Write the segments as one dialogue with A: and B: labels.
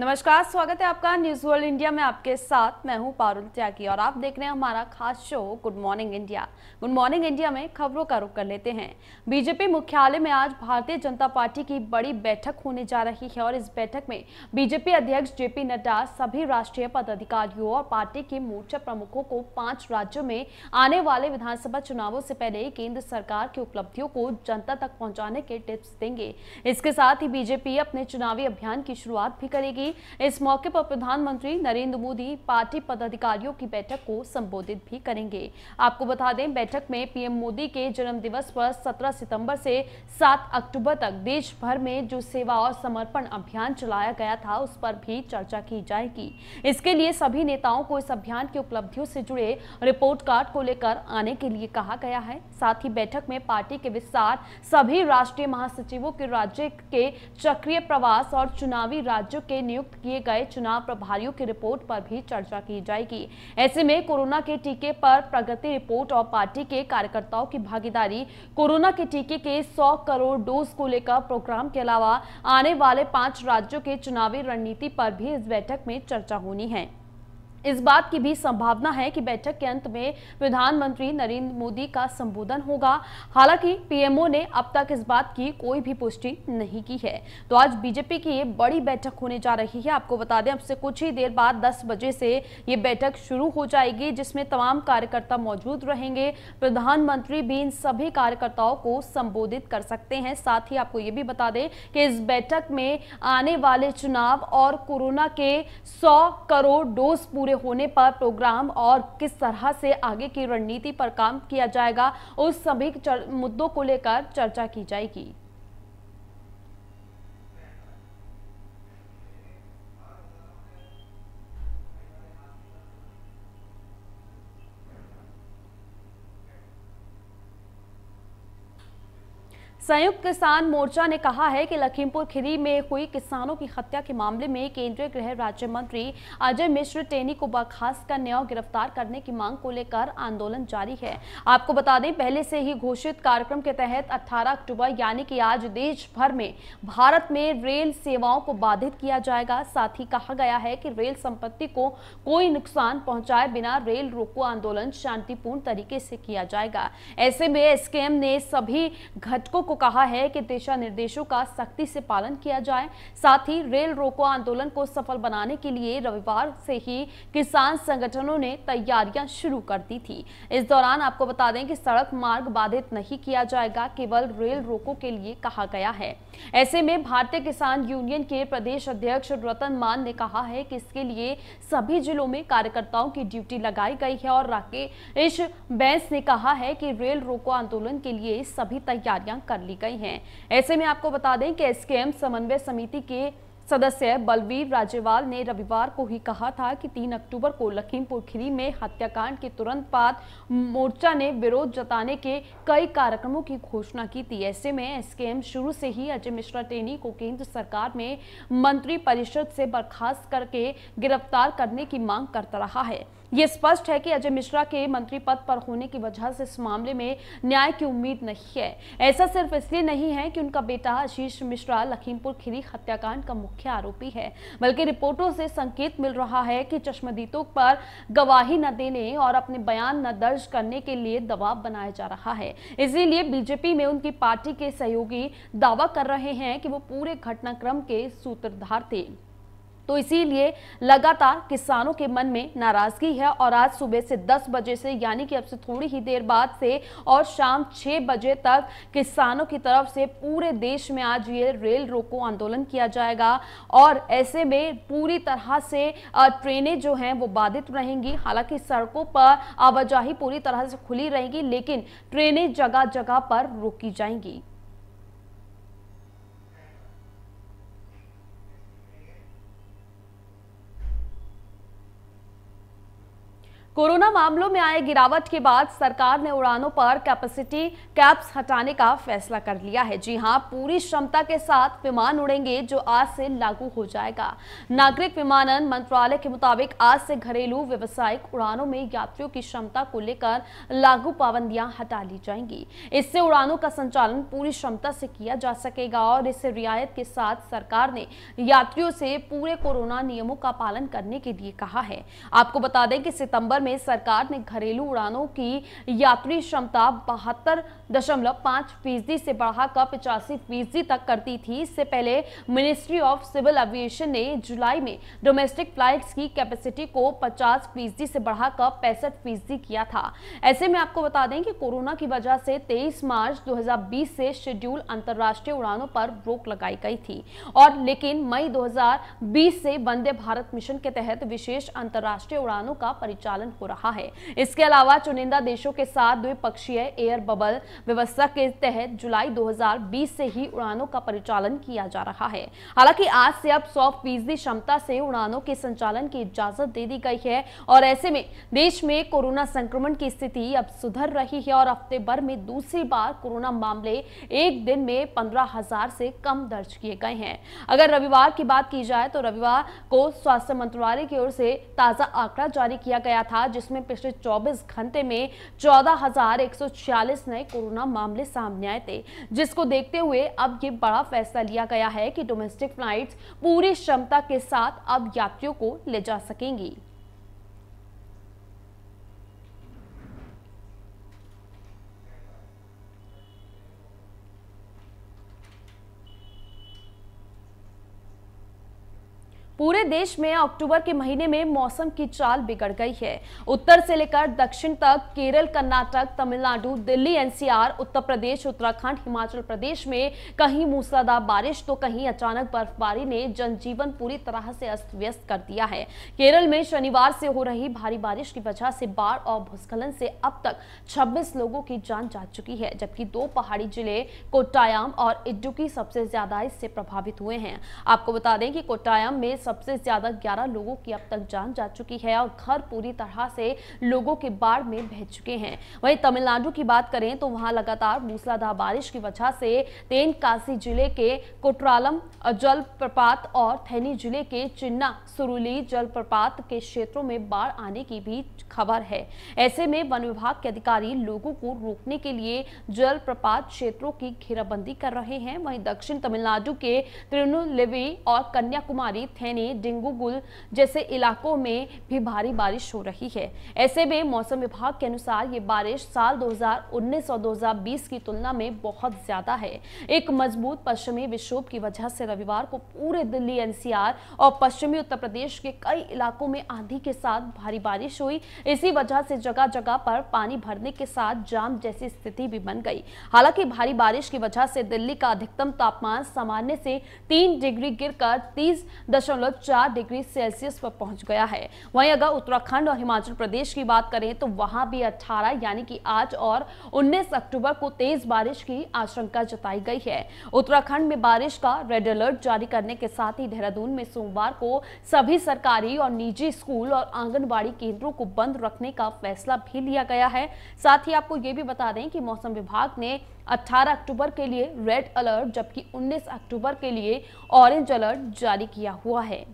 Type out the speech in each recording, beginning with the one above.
A: नमस्कार स्वागत है आपका न्यूज वर्ल्ड इंडिया में आपके साथ मैं हूं पारुल त्यागी और आप देख रहे हैं हमारा खास show good morning India good morning India में खबरों का रुख कर लेते हैं बीजेपी मुख्यालय में आज भारतीय जनता पार्टी की बड़ी बैठक होने जा रही है और इस बैठक में बीजेपी अध्यक्ष जेपी नड्डा सभी राष्ट्रीय पदाधिकारियों और पार्टी के मोर्चा प्रमुखों को पांच राज्यों में आने वाले विधानसभा चुनावों से पहले केंद्र सरकार की उपलब्धियों को जनता तक पहुँचाने के टिप्स देंगे इसके साथ ही बीजेपी अपने चुनावी अभियान की शुरुआत भी करेगी इस मौके पर प्रधानमंत्री नरेंद्र मोदी पार्टी पदाधिकारियों की बैठक को संबोधित भी करेंगे आपको बता दें बैठक में पीएम मोदी के जन्म दिवस पर 17 सितंबर से 7 अक्टूबर तक देश भर में जो सेवा और समर्पण अभियान चलाया गया था उस पर भी चर्चा की जाएगी इसके लिए सभी नेताओं को इस अभियान की उपलब्धियों से जुड़े रिपोर्ट कार्ड को लेकर आने के लिए कहा गया है साथ ही बैठक में पार्टी के विस्तार सभी राष्ट्रीय महासचिवों के राज्य के चक्रीय प्रवास और चुनावी राज्यों के नियुक्त किए गए चुनाव प्रभारियों की रिपोर्ट पर भी चर्चा की जाएगी ऐसे में कोरोना के टीके पर प्रगति रिपोर्ट और पार्टी के कार्यकर्ताओं की भागीदारी कोरोना के टीके के सौ करोड़ डोज को लेकर प्रोग्राम के अलावा आने वाले पांच राज्यों के चुनावी रणनीति पर भी इस बैठक में चर्चा होनी है इस बात की भी संभावना है कि बैठक के अंत में प्रधानमंत्री नरेंद्र मोदी का संबोधन होगा हालांकि पीएमओ ने अब तक इस बात की कोई भी पुष्टि नहीं की है तो आज बीजेपी की ये बड़ी बैठक होने जा रही है आपको बता दें अब से कुछ ही देर बाद दस बजे से ये बैठक शुरू हो जाएगी जिसमें तमाम कार्यकर्ता मौजूद रहेंगे प्रधानमंत्री भी इन सभी कार्यकर्ताओं को संबोधित कर सकते हैं साथ ही आपको ये भी बता दें कि इस बैठक में आने वाले चुनाव और कोरोना के सौ करोड़ डोज पूरे होने पर प्रोग्राम और किस तरह से आगे की रणनीति पर काम किया जाएगा उस सभी मुद्दों को लेकर चर्चा की जाएगी संयुक्त किसान मोर्चा ने कहा है कि लखीमपुर खीरी में हुई किसानों की हत्या के मामले में केंद्रीय गृह राज्य मंत्री अजय मिश्र टेनी को बर्खास्त करने और गिरफ्तार करने की मांग को लेकर आंदोलन जारी है आपको बता दें पहले से ही घोषित कार्यक्रम के तहत 18 अक्टूबर यानी कि आज देश भर में भारत में रेल सेवाओं को बाधित किया जाएगा साथ ही कहा गया है कि रेल संपत्ति को कोई नुकसान पहुंचाए बिना रेल रोको आंदोलन शांतिपूर्ण तरीके से किया जाएगा ऐसे में एसकेएम ने सभी घटकों को को कहा है कि दिशा निर्देशों का सख्ती से पालन किया जाए साथ ही रेल रोको आंदोलन को सफल बनाने के लिए रविवार से ही किसान संगठनों ने तैयारियां शुरू कर दी थी इस दौरान आपको बता दें कि सड़क मार्ग बाधित नहीं किया जाएगा केवल रेल रोको के लिए कहा गया है ऐसे में भारतीय किसान यूनियन के प्रदेश अध्यक्ष रतन मान ने कहा है कि इसके लिए सभी जिलों में कार्यकर्ताओं की ड्यूटी लगाई गई है और राकेश बैंस ने कहा है कि रेल रोको आंदोलन के लिए सभी तैयारियां कर ली गई हैं ऐसे में आपको बता दें कि एसकेएम समन्वय समिति के सदस्य बलवीर राजेवाल ने रविवार को ही कहा था कि 3 अक्टूबर को लखीमपुर खीरी में हत्याकांड के तुरंत बाद मोर्चा ने विरोध जताने के कई कार्यक्रमों की घोषणा की थी ऐसे में एसकेएम शुरू से ही अजय मिश्रा टेनी को केंद्र सरकार में मंत्री परिषद से बर्खास्त करके गिरफ्तार करने की मांग करता रहा है ये स्पष्ट है कि अजय मिश्रा के मंत्री पद पर होने की वजह से इस मामले में न्याय की उम्मीद नहीं है ऐसा सिर्फ इसलिए नहीं है कि उनका बेटा आशीष मिश्रा लखीमपुर खीरी हत्याकांड का मुख्य मुख्य आरोपी है बल्कि रिपोर्टों से संकेत मिल रहा है कि चश्मदीतों पर गवाही न देने और अपने बयान न दर्ज करने के लिए दबाव बनाया जा रहा है इसीलिए बीजेपी में उनकी पार्टी के सहयोगी दावा कर रहे हैं कि वो पूरे घटनाक्रम के सूत्रधार थे तो इसीलिए लगातार किसानों के मन में नाराजगी है और आज सुबह से 10 बजे से यानी कि अब से थोड़ी ही देर बाद से और शाम 6 बजे तक किसानों की तरफ से पूरे देश में आज ये रेल रोको आंदोलन किया जाएगा और ऐसे में पूरी तरह से ट्रेनें जो हैं वो बाधित रहेंगी हालांकि सड़कों पर आवाजाही पूरी तरह से खुली रहेगी लेकिन ट्रेनें जगह जगह पर रोकी जाएंगी कोरोना मामलों में आए गिरावट के बाद सरकार ने उड़ानों पर कैपेसिटी कैप्स हटाने का फैसला कर लिया है जी हां पूरी क्षमता के साथ विमान उड़ेंगे जो आज से लागू हो जाएगा नागरिक विमानन मंत्रालय के मुताबिक आज से घरेलू व्यवसायिक उड़ानों में यात्रियों की क्षमता को लेकर लागू पाबंदियां हटा ली जाएंगी इससे उड़ानों का संचालन पूरी क्षमता से किया जा सकेगा और इस रियायत के साथ सरकार ने यात्रियों से पूरे कोरोना नियमों का पालन करने के लिए कहा है आपको बता दें कि सितंबर में सरकार ने घरेलू उड़ानों की यात्री क्षमता बहत्तर दशमलव पांच फीसदी से बढ़ाकर पिचासी फीसदी तक करती थी इससे पहले मिनिस्ट्री ऑफ सिविल एविएशन ने जुलाई में डोमेस्टिक फ्लाइट्स की कैपेसिटी को 50 फीसदी से बढ़ाकर पैंसठ फीसदी किया था ऐसे में आपको बता दें कि कोरोना की वजह से 23 मार्च 2020 से शेड्यूल अंतर्राष्ट्रीय उड़ानों पर रोक लगाई गई थी और लेकिन मई दो से वंदे भारत मिशन के तहत विशेष अंतर्राष्ट्रीय उड़ानों का परिचालन हो रहा है इसके अलावा चुनिंदा देशों के साथ द्विपक्षीय एयर बबल व्यवस्था के तहत जुलाई 2020 से ही उड़ानों का परिचालन किया जा रहा है हालांकि आज से अब सौ फीसदी क्षमता से उड़ानों के संचालन की इजाजत दे दी गई है और ऐसे में देश में कोरोना संक्रमण की स्थिति अब सुधर रही है और हफ्ते भर में दूसरी बार कोरोना मामले एक दिन में पंद्रह हजार से कम दर्ज किए गए हैं अगर रविवार की बात की जाए तो रविवार को स्वास्थ्य मंत्रालय की ओर से ताजा आंकड़ा जारी किया गया था था जिसमें पिछले 24 घंटे में 14,146 नए कोरोना मामले सामने आए थे जिसको देखते हुए अब ये बड़ा फैसला लिया गया है कि डोमेस्टिक फ्लाइट्स पूरी क्षमता के साथ अब यात्रियों को ले जा सकेंगी पूरे देश में अक्टूबर के महीने में मौसम की चाल बिगड़ गई है उत्तर से लेकर दक्षिण तक केरल कर्नाटक तमिलनाडु दिल्ली एनसीआर उत्तर प्रदेश उत्तराखंड हिमाचल प्रदेश में कहीं मूसलाधार बारिश तो कहीं अचानक बर्फबारी ने जनजीवन पूरी तरह से अस्त व्यस्त कर दिया है केरल में शनिवार से हो रही भारी बारिश की वजह से बाढ़ और भूस्खलन से अब तक छब्बीस लोगों की जान जा चुकी है जबकि दो पहाड़ी जिले कोट्टायाम और इडुकी सबसे ज्यादा इससे प्रभावित हुए हैं आपको बता दें कि कोट्टायाम में सबसे ज्यादा ग्यारह लोगों की अब तक जान जा चुकी है और घर पूरी तरह से लोगों के बाढ़ में बह चुके हैं वहीं तमिलनाडु की बात करें तो वहां लगातार मूसलाधार बारिश की वजह से काशी जिले के कोटरालम जलप्रपात और थैनी जिले के चिन्ना सुरुली जलप्रपात के क्षेत्रों में बाढ़ आने की भी खबर है ऐसे में वन विभाग के अधिकारी लोगों को रोकने के लिए जलप्रपात क्षेत्रों की घेराबंदी कर रहे हैं वहीं दक्षिण तमिलनाडु के तिरुनुलेवी और कन्याकुमारी थैनी यानी डेंगूगुल जैसे इलाकों में भी भारी बारिश हो रही है ऐसे में मौसम विभाग के अनुसार ये बारिश साल 2019 और 2020 की तुलना में बहुत ज्यादा है एक मजबूत पश्चिमी विक्षोभ की वजह से रविवार को पूरे दिल्ली एनसीआर और पश्चिमी उत्तर प्रदेश के कई इलाकों में आंधी के साथ भारी बारिश हुई इसी वजह से जगह जगह पर पानी भरने के साथ जाम जैसी स्थिति भी बन गई हालांकि भारी बारिश की वजह से दिल्ली का अधिकतम तापमान सामान्य से तीन डिग्री गिरकर तीस दशमलव दशमलव चार डिग्री सेल्सियस पर पहुंच गया है वहीं अगर उत्तराखंड और हिमाचल प्रदेश की बात करें तो वहां भी 18 यानी कि आज और 19 अक्टूबर को तेज बारिश की आशंका जताई गई है उत्तराखंड में बारिश का रेड अलर्ट जारी करने के साथ ही देहरादून में सोमवार को सभी सरकारी और निजी स्कूल और आंगनबाड़ी केंद्रों को बंद रखने का फैसला भी लिया गया है साथ ही आपको ये भी बता दें कि मौसम विभाग ने 18 अक्टूबर के लिए रेड अलर्ट जबकि 19 अक्टूबर के लिए ऑरेंज अलर्ट जारी किया हुआ है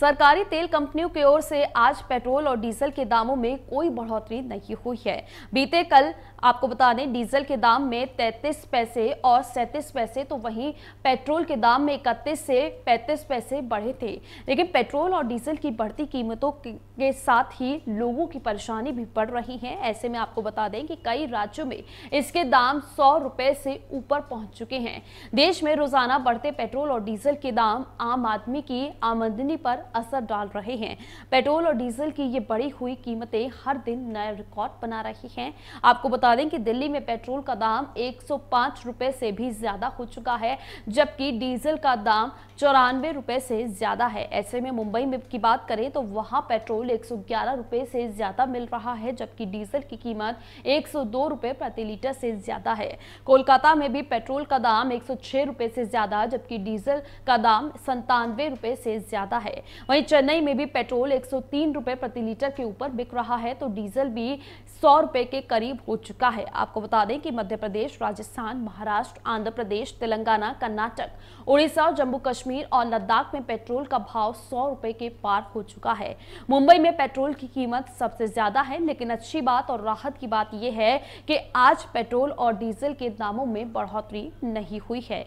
A: सरकारी तेल कंपनियों की ओर से आज पेट्रोल और डीजल के दामों में कोई बढ़ोतरी नहीं हुई है बीते कल आपको बता दें डीजल के दाम में 33 पैसे और 37 पैसे तो वहीं पेट्रोल के दाम में 31 से 35 पैसे बढ़े थे लेकिन पेट्रोल और डीजल की बढ़ती कीमतों के साथ ही लोगों की परेशानी भी बढ़ रही है ऐसे में आपको बता दें कि कई राज्यों में इसके दाम सौ रुपये से ऊपर पहुंच चुके हैं देश में रोजाना बढ़ते पेट्रोल और डीजल के दाम आम आदमी की आमदनी पर असर डाल रहे हैं पेट्रोल और डीजल की ये बढ़ी हुई कीमतें हर दिन नए रिकॉर्ड बना रही हैं आपको बता दें कि दिल्ली में पेट्रोल का दाम एक रुपए से भी ज्यादा हो चुका है जबकि डीजल का दाम चौरानवे रुपए से ज्यादा है ऐसे में मुंबई में की बात करें तो वहां पेट्रोल एक रुपए से ज्यादा मिल रहा है जबकि डीजल की कीमत एक रुपए प्रति लीटर से ज्यादा है कोलकाता में भी पेट्रोल का दाम एक रुपए से ज्यादा जबकि डीजल का दाम संतानवे रुपए से ज्यादा है वहीं चेन्नई में भी पेट्रोल एक रुपए प्रति लीटर के ऊपर बिक रहा है तो डीजल भी सौ रुपए के करीब हो चुका है आपको बता दें कि मध्य प्रदेश राजस्थान महाराष्ट्र आंध्र प्रदेश तेलंगाना कर्नाटक उड़ीसा और जम्मू कश्मीर और लद्दाख में पेट्रोल का भाव सौ रुपए के पार हो चुका है मुंबई में पेट्रोल की कीमत सबसे ज्यादा है लेकिन अच्छी बात और राहत की बात यह है कि आज पेट्रोल और डीजल के दामों में बढ़ोतरी नहीं हुई है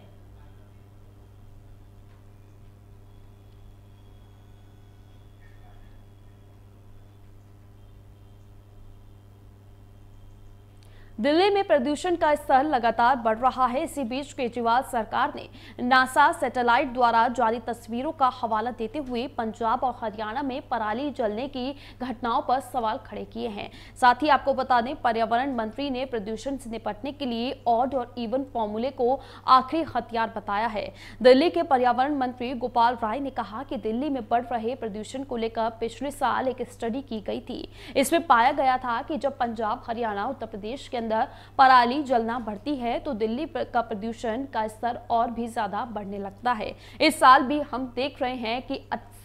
A: दिल्ली में प्रदूषण का स्तर लगातार बढ़ रहा है इसी बीच केजरीवाल सरकार ने नासा सैटेलाइट द्वारा जारी तस्वीरों का हवाला देते हुए पंजाब और हरियाणा में पराली जलने की घटनाओं पर सवाल खड़े किए हैं साथ ही आपको बता दें पर्यावरण मंत्री ने प्रदूषण से निपटने के लिए ऑड और इवन फॉर्मूले को आखिरी हथियार बताया है दिल्ली के पर्यावरण मंत्री गोपाल राय ने कहा कि दिल्ली में बढ़ रहे प्रदूषण को लेकर पिछले साल एक स्टडी की गई थी इसमें पाया गया था कि जब पंजाब हरियाणा उत्तर प्रदेश के अंदर अंदर पराली जलना बढ़ती है तो दिल्ली का प्रदूषण का स्तर और भी ज्यादा बढ़ने लगता है इस साल भी हम देख रहे हैं कि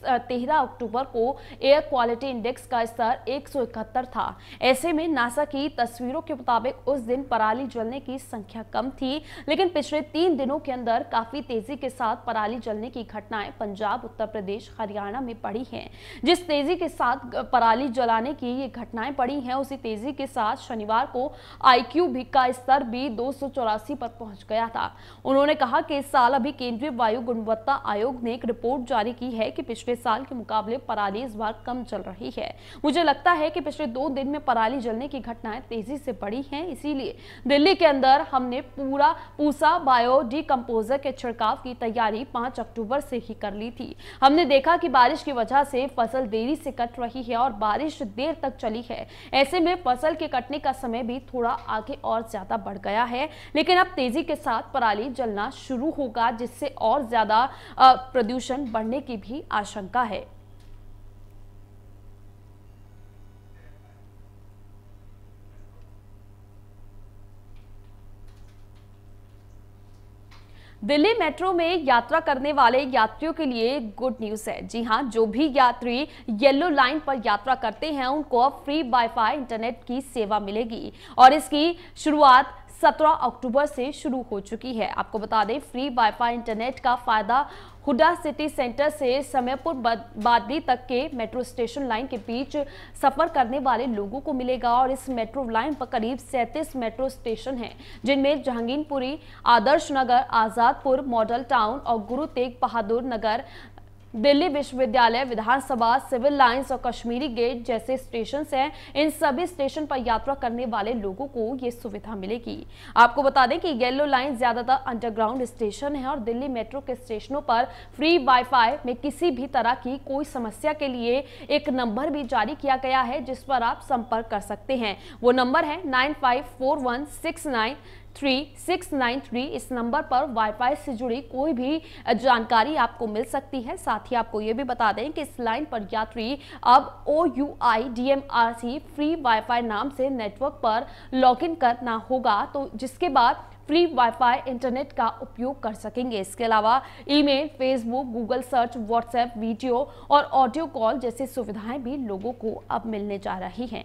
A: तेरह अक्टूबर को एयर क्वालिटी इंडेक्स का स्तर 171 था ऐसे में नासा की तस्वीरों के मुताबिक उस दिन पराली जलने की संख्या कम थी लेकिन पिछले तीन दिनों के अंदर काफी तेजी के साथ पराली जलने की घटनाएं पंजाब उत्तर प्रदेश हरियाणा में पड़ी हैं जिस तेजी के साथ पराली जलाने की ये घटनाएं पड़ी हैं उसी तेजी के साथ शनिवार को आईक्यू भी का स्तर भी दो पर पहुंच गया था उन्होंने कहा कि इस साल अभी केंद्रीय वायु गुणवत्ता आयोग ने एक रिपोर्ट जारी की है कि पिछले पिछले साल के मुकाबले पराली इस बार कम चल रही है मुझे लगता है कि पिछले दो दिन में पराली जलने की घटनाएं तेजी से बढ़ी हैं इसीलिए दिल्ली के अंदर हमने पूरा पूसा बायो डिकम्पोजर के छिड़काव की तैयारी पांच अक्टूबर से ही कर ली थी हमने देखा कि बारिश की वजह से फसल देरी से कट रही है और बारिश देर तक चली है ऐसे में फसल के कटने का समय भी थोड़ा आगे और ज्यादा बढ़ गया है लेकिन अब तेजी के साथ पराली जलना शुरू होगा जिससे और ज्यादा प्रदूषण बढ़ने की भी आशा आशंका है दिल्ली मेट्रो में यात्रा करने वाले यात्रियों के लिए गुड न्यूज है जी हां जो भी यात्री येलो लाइन पर यात्रा करते हैं उनको अब फ्री वाईफाई इंटरनेट की सेवा मिलेगी और इसकी शुरुआत 17 अक्टूबर से शुरू हो चुकी है आपको बता दें फ्री वाईफाई इंटरनेट का फायदा हुडा सिटी सेंटर से समयपुर बादली तक के मेट्रो स्टेशन लाइन के बीच सफर करने वाले लोगों को मिलेगा और इस मेट्रो लाइन पर करीब सैंतीस मेट्रो स्टेशन हैं जिनमें जहांगीरपुरी आदर्श नगर आज़ादपुर मॉडल टाउन और गुरु तेग बहादुर नगर दिल्ली विश्वविद्यालय विधानसभा सिविल लाइंस और कश्मीरी गेट जैसे स्टेशन हैं इन सभी स्टेशन पर यात्रा करने वाले लोगों को ये सुविधा मिलेगी आपको बता दें कि येलो लाइन ज्यादातर अंडरग्राउंड स्टेशन है और दिल्ली मेट्रो के स्टेशनों पर फ्री वाईफाई में किसी भी तरह की कोई समस्या के लिए एक नंबर भी जारी किया गया है जिस पर आप संपर्क कर सकते हैं वो नंबर है nine five four one six nine three six nine three इस नंबर पर वाईफाई से जुड़ी कोई भी जानकारी आपको मिल सकती है साथ ही आपको ये भी बता दें कि इस लाइन पर यात्री अब ओ यू आई D M R C free wifi नाम से नेटवर्क पर लॉगिन करना होगा तो जिसके बाद फ्री वाईफाई इंटरनेट का उपयोग कर सकेंगे इसके अलावा email, Facebook Google search WhatsApp video और ऑडियो कॉल जैसी सुविधाएं भी लोगों को अब मिलने जा रही हैं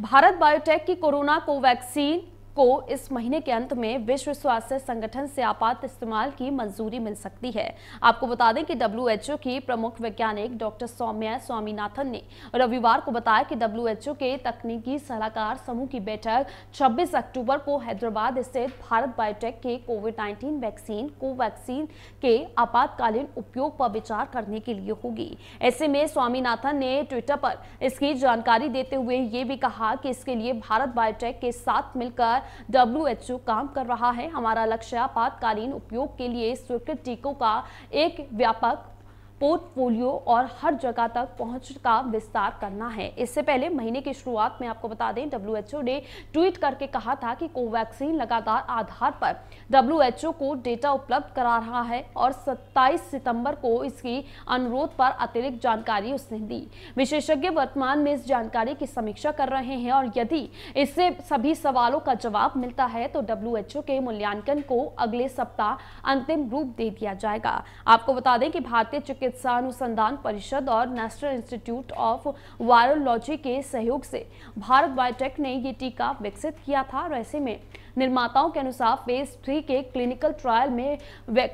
A: भारत बायोटेक की कोरोना कोवैक्सीन को इस महीने के अंत में विश्व स्वास्थ्य संगठन से आपात इस्तेमाल की मंजूरी मिल सकती है आपको बता दें कि डब्ल्यू की प्रमुख वैज्ञानिक डॉक्टर सौम्या स्वामीनाथन ने रविवार को बताया कि डब्ल्यू के तकनीकी सलाहकार समूह की बैठक 26 अक्टूबर को हैदराबाद स्थित भारत बायोटेक के कोविड नाइन्टीन वैक्सीन कोवैक्सीन के आपातकालीन उपयोग पर विचार करने के लिए होगी ऐसे में स्वामीनाथन ने ट्विटर पर इसकी जानकारी देते हुए ये भी कहा कि इसके लिए भारत बायोटेक के साथ मिलकर डब्ल्यू काम कर रहा है हमारा लक्ष्य आपातकालीन उपयोग के लिए स्वीकृत टीकों का एक व्यापक पोर्टफोलियो और हर जगह तक पहुंच का विस्तार करना है इससे पहले महीने की शुरुआत में आपको बता दें डब्ल्यू ने ट्वीट करके कहा था कि कोवैक्सीन लगातार आधार पर डब्ल्यू को डेटा उपलब्ध करा रहा है और 27 सितंबर को इसकी अनुरोध पर अतिरिक्त जानकारी उसने दी विशेषज्ञ वर्तमान में इस जानकारी की समीक्षा कर रहे हैं और यदि इससे सभी सवालों का जवाब मिलता है तो डब्ल्यू के मूल्यांकन को अगले सप्ताह अंतिम रूप दे दिया जाएगा आपको बता दें कि भारतीय चिकित्सा अनुसंधान परिषद और नेशनल इंस्टीट्यूट ऑफ वायरोलॉजी के सहयोग से भारत बायोटेक ने ये टीका विकसित किया था और ऐसे में निर्माताओं के अनुसार फेज थ्री के क्लिनिकल ट्रायल में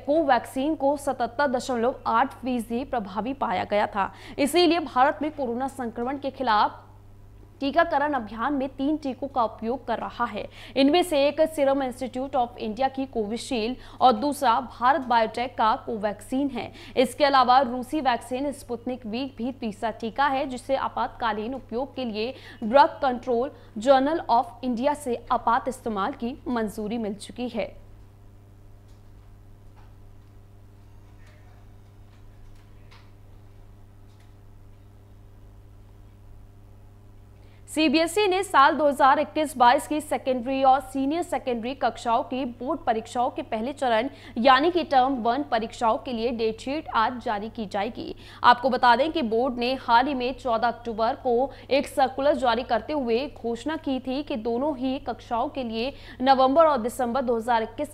A: कोवैक्सीन को सतहत्तर दशमलव आठ फीसदी प्रभावी पाया गया था इसीलिए भारत में कोरोना संक्रमण के खिलाफ टीकाकरण अभियान में तीन टीकों का उपयोग कर रहा है इनमें से एक सीरम इंस्टीट्यूट ऑफ इंडिया की कोविशील्ड और दूसरा भारत बायोटेक का कोवैक्सीन है इसके अलावा रूसी वैक्सीन स्पुतनिक वी भी तीसरा टीका है जिसे आपातकालीन उपयोग के लिए drug control general of India से आपात इस्तेमाल की मंजूरी मिल चुकी है सीबीएसई ने साल 2021-22 की सेकेंडरी और सीनियर सेकेंडरी कक्षाओं की बोर्ड परीक्षाओं के पहले चरण यानी कि टर्म वन परीक्षाओं के लिए डेटशीट आज जारी की जाएगी आपको बता दें कि बोर्ड ने हाल ही में 14 अक्टूबर को एक सर्कुलर जारी करते हुए घोषणा की थी कि दोनों ही कक्षाओं के लिए नवंबर और दिसंबर दो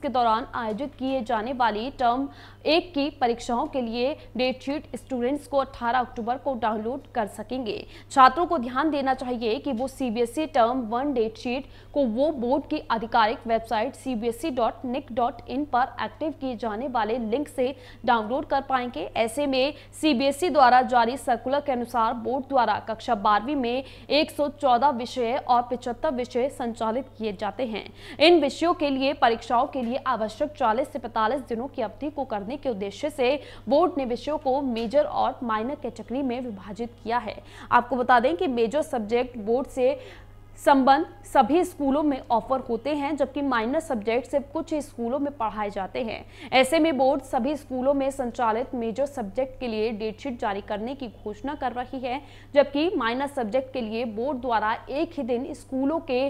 A: के दौरान आयोजित किए जाने वाली टर्म एक की परीक्षाओं के लिए डेटशीट स्टूडेंट्स को अठारह अक्टूबर को डाउनलोड कर सकेंगे छात्रों को ध्यान देना चाहिए कि वो CBSE term one date sheet को वो बोर्ड की आधिकारिक वेबसाइट cbse.nic.in पर एक्टिव किए जाने वाले लिंक से डाउनलोड कर पाएंगे ऐसे में सीबीएसई e द्वारा जारी सर्कुलर के अनुसार बोर्ड द्वारा कक्षा बारहवीं में 114 विषय और पिछहत्तर विषय संचालित किए जाते हैं इन विषयों के लिए परीक्षाओं के लिए आवश्यक चालीस से पैंतालीस दिनों की अवधि को करने के उद्देश्य से बोर्ड ने विषयों को मेजर और माइनर कैटेगरी में विभाजित किया है आपको बता दें कि मेजर सब्जेक्ट बोर्ड बोर्ड से संबंध सभी स्कूलों में ऑफर होते हैं जबकि माइनर सब्जेक्ट सिर्फ कुछ ही स्कूलों में पढ़ाए जाते हैं ऐसे में बोर्ड सभी स्कूलों में संचालित मेजर सब्जेक्ट के लिए डेटशीट जारी करने की घोषणा कर रही है जबकि माइनर सब्जेक्ट के लिए बोर्ड द्वारा एक ही दिन स्कूलों के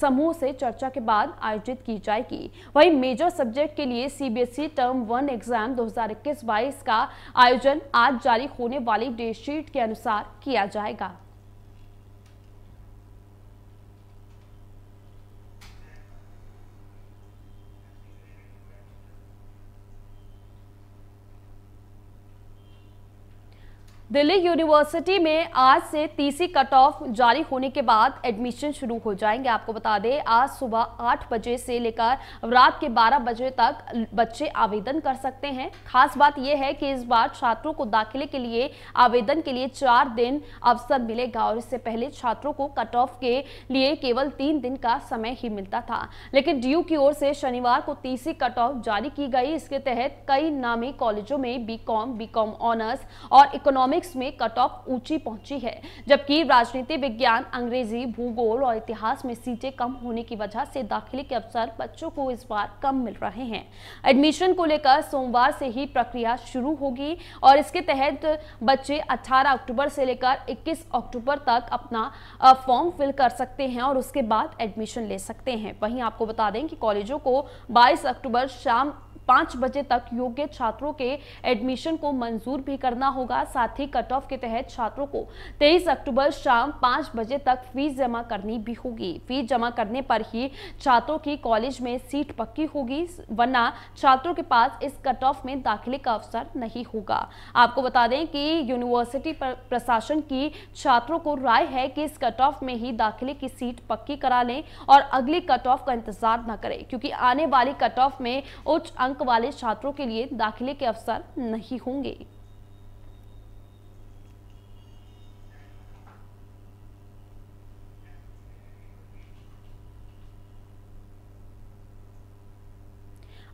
A: समूह से चर्चा के बाद आयोजित की जाएगी वहीं मेजर सब्जेक्ट के लिए सीबीएसई टर्म वन एग्जाम 2021-22 का आयोजन आज जारी होने वाली डेटशीट के अनुसार किया जाएगा दिल्ली यूनिवर्सिटी में आज से तीसरी कट ऑफ जारी होने के बाद एडमिशन शुरू हो जाएंगे आपको बता दें आज सुबह 8 बजे से लेकर रात के 12 बजे तक बच्चे आवेदन कर सकते हैं खास बात यह है कि इस बार छात्रों को दाखिले के लिए आवेदन के लिए चार दिन अवसर मिलेगा और इससे पहले छात्रों को कट ऑफ के लिए केवल तीन दिन का समय ही मिलता था लेकिन डी की ओर से शनिवार को तीसरी कट ऑफ जारी की गई इसके तहत कई नामी कॉलेजों में बी कॉम ऑनर्स और इकोनॉमिक इकोनॉमिक्स में कट ऑफ ऊंची पहुंची है जबकि राजनीति विज्ञान अंग्रेजी भूगोल और इतिहास में सीटें कम होने की वजह से दाखिले के अवसर बच्चों को इस बार कम मिल रहे हैं एडमिशन को लेकर सोमवार से ही प्रक्रिया शुरू होगी और इसके तहत बच्चे 18 अक्टूबर से लेकर 21 अक्टूबर तक अपना फॉर्म फिल कर सकते हैं और उसके बाद एडमिशन ले सकते हैं वहीं आपको बता दें कि कॉलेजों को 22 अक्टूबर शाम पांच बजे तक योग्य छात्रों के एडमिशन को मंजूर भी करना होगा साथ ही कट ऑफ के तहत छात्रों को 23 अक्टूबर शाम पांच बजे तक फीस जमा करनी भी होगी फीस जमा करने पर ही छात्रों की कॉलेज में सीट पक्की होगी वरना छात्रों के पास इस कट ऑफ में दाखिले का अवसर नहीं होगा आपको बता दें कि यूनिवर्सिटी प्रशासन की छात्रों को राय है कि इस कट ऑफ में ही दाखिले की सीट पक्की करा लें और अगली कट ऑफ का इंतजार न करें क्योंकि आने वाली कट ऑफ में उच्च अंक अंक वाले छात्रों के लिए दाखिले के अवसर नहीं होंगे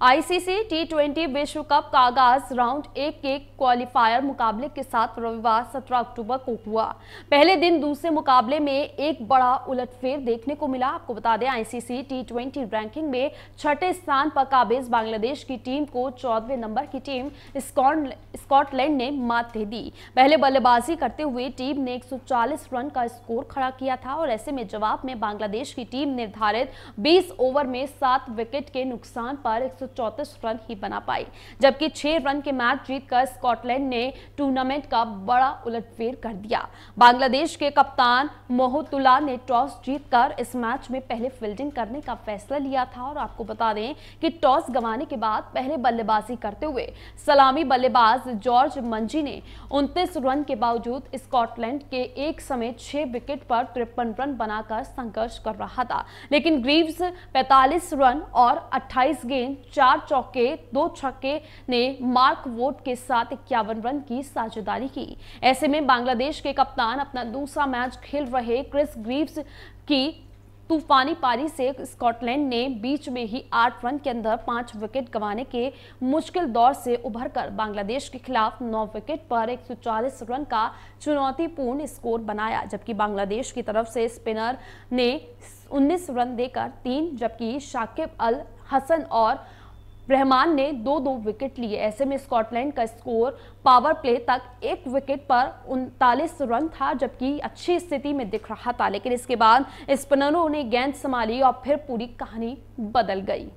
A: आईसीसी टी ट्वेंटी विश्व कप का आगाज राउंड एक के क्वालिफायर मुकाबले के साथ रविवार 17 अक्टूबर को हुआ पहले दिन दूसरे मुकाबले में एक बड़ा उलटफेर देखने को मिला आपको बता दें आईसीसी टी ट्वेंटी रैंकिंग में छठे स्थान पर काबिज बांग्लादेश की टीम को चौदवे नंबर की टीम स्कॉटलैंड ने मात दे दी पहले बल्लेबाजी करते हुए टीम ने एक रन का स्कोर खड़ा किया था और ऐसे में जवाब में बांग्लादेश की टीम निर्धारित बीस ओवर में सात विकेट के नुकसान पर रन ही बना पाई जबकि छह रन के मैच जीतकर स्कॉटलैंड ने टूर्नामेंट का बड़ा उलटफेर कर दिया बांग्लादेश के कप्तान मोहतुल्ला ने टॉस जीतकर इस मैच में पहले फील्डिंग करने का फैसला लिया था और आपको बता दें कि टॉस गंवाने के बाद पहले बल्लेबाजी करते हुए सलामी बल्लेबाज जॉर्ज मंजी ने उनतीस रन के बावजूद स्कॉटलैंड के एक समय छह विकेट पर तिरपन रन बनाकर संघर्ष कर रहा था लेकिन ग्रीव्स 45 रन और 28 गेंद चार चौके दो छक्के ने मार्क वोट के साथ इक्यावन रन की साझेदारी की ऐसे में बांग्लादेश के कप्तान अपना दूसरा मैच खेल रहे क्रिस ग्रीव्स की तूफानी पारी से स्कॉटलैंड ने बीच में ही आठ रन के अंदर पांच विकेट गंवाने के मुश्किल दौर से उभरकर बांग्लादेश के खिलाफ नौ विकेट पर 140 रन का चुनौतीपूर्ण स्कोर बनाया जबकि बांग्लादेश की तरफ से स्पिनर ने 19 रन देकर तीन जबकि शाकिब अल हसन और रहमान ने दो दो विकेट लिए ऐसे में स्कॉटलैंड का स्कोर पावर प्ले तक एक विकेट पर उनतालीस रन था जबकि अच्छी स्थिति में दिख रहा था लेकिन इसके बाद स्पिनरों ने गेंद संभाली और फिर पूरी कहानी बदल गई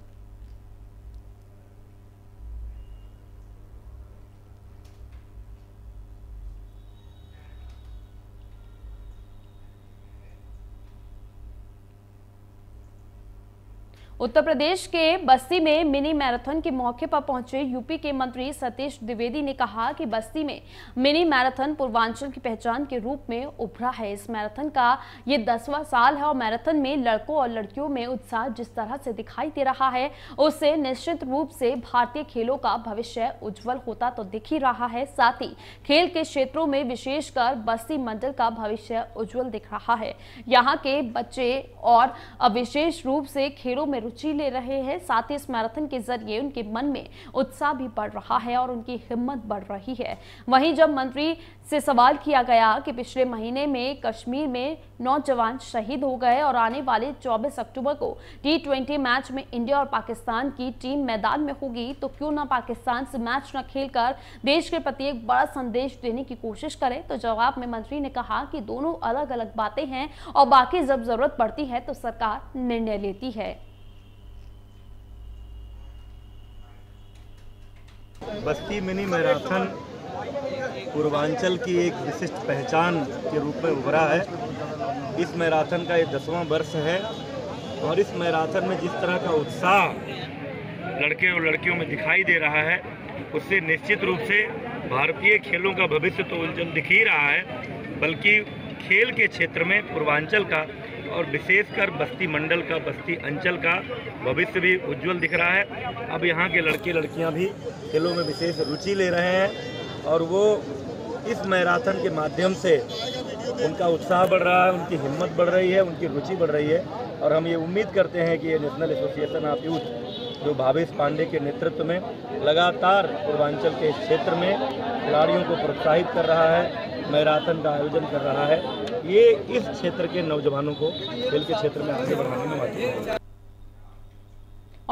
A: उत्तर प्रदेश के बस्ती में मिनी मैराथन के मौके पर पहुंचे यूपी के मंत्री सतीश द्विवेदी ने कहा कि बस्ती में मिनी मैराथन पूर्वांचल की पहचान के रूप में उभरा है इस मैराथन का ये दसवां साल है और मैराथन में लड़कों और लड़कियों में उत्साह जिस तरह से दिखाई दे रहा है उससे निश्चित रूप से भारतीय खेलों का भविष्य उज्जवल होता तो दिख ही रहा है साथ ही खेल के क्षेत्रों में विशेषकर बस्ती मंडल का भविष्य उज्जवल दिख रहा है यहाँ के बच्चे और विशेष रूप से खेलों में रुचि ले रहे हैं साथ ही इस मैराथन के जरिए उनके मन में उत्साह भी बढ़ रहा है और उनकी हिम्मत बढ़ रही है वहीं जब मंत्री से सवाल किया गया कि पिछले महीने में कश्मीर में नौ जवान शहीद हो गए और आने वाले 24 अक्टूबर को टी मैच में इंडिया और पाकिस्तान की टीम मैदान में होगी तो क्यों ना पाकिस्तान से मैच न खेलकर देश के प्रति एक बड़ा संदेश देने की कोशिश करें तो जवाब में मंत्री ने कहा कि दोनों अलग अलग बातें हैं और बाकी जब जरूरत पड़ती है तो सरकार निर्णय लेती है बस्ती मिनी मैराथन पूर्वांचल की एक विशिष्ट पहचान के रूप में उभरा है इस मैराथन का ये दसवां वर्ष है और इस मैराथन में जिस तरह का उत्साह लड़के और लड़कियों में दिखाई दे रहा है उससे निश्चित रूप से भारतीय खेलों का भविष्य तो उलझन दिख ही रहा है बल्कि खेल के क्षेत्र में पूर्वांचल का और विशेषकर बस्ती मंडल का बस्ती अंचल का भविष्य भी उज्जवल दिख रहा है अब यहाँ के लड़के लड़कियाँ भी खेलों में विशेष रुचि ले रहे हैं और वो इस मैराथन के माध्यम से उनका उत्साह बढ़ रहा है उनकी हिम्मत बढ़ रही है उनकी रुचि बढ़ रही है और हम ये उम्मीद करते हैं कि ये नेशनल एसोसिएशन ऑफ यूथ जो भावेश पांडे के नेतृत्व में लगातार पूर्वांचल के क्षेत्र में खिलाड़ियों को प्रोत्साहित कर रहा है मैराथन का आयोजन कर रहा है ये इस क्षेत्र के नौजवानों को खेल के क्षेत्र में आगे बढ़ाने में मदद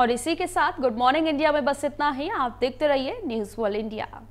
A: और इसी के साथ गुड मॉर्निंग इंडिया में बस इतना ही आप देखते रहिए न्यूज वर्ल्ड इंडिया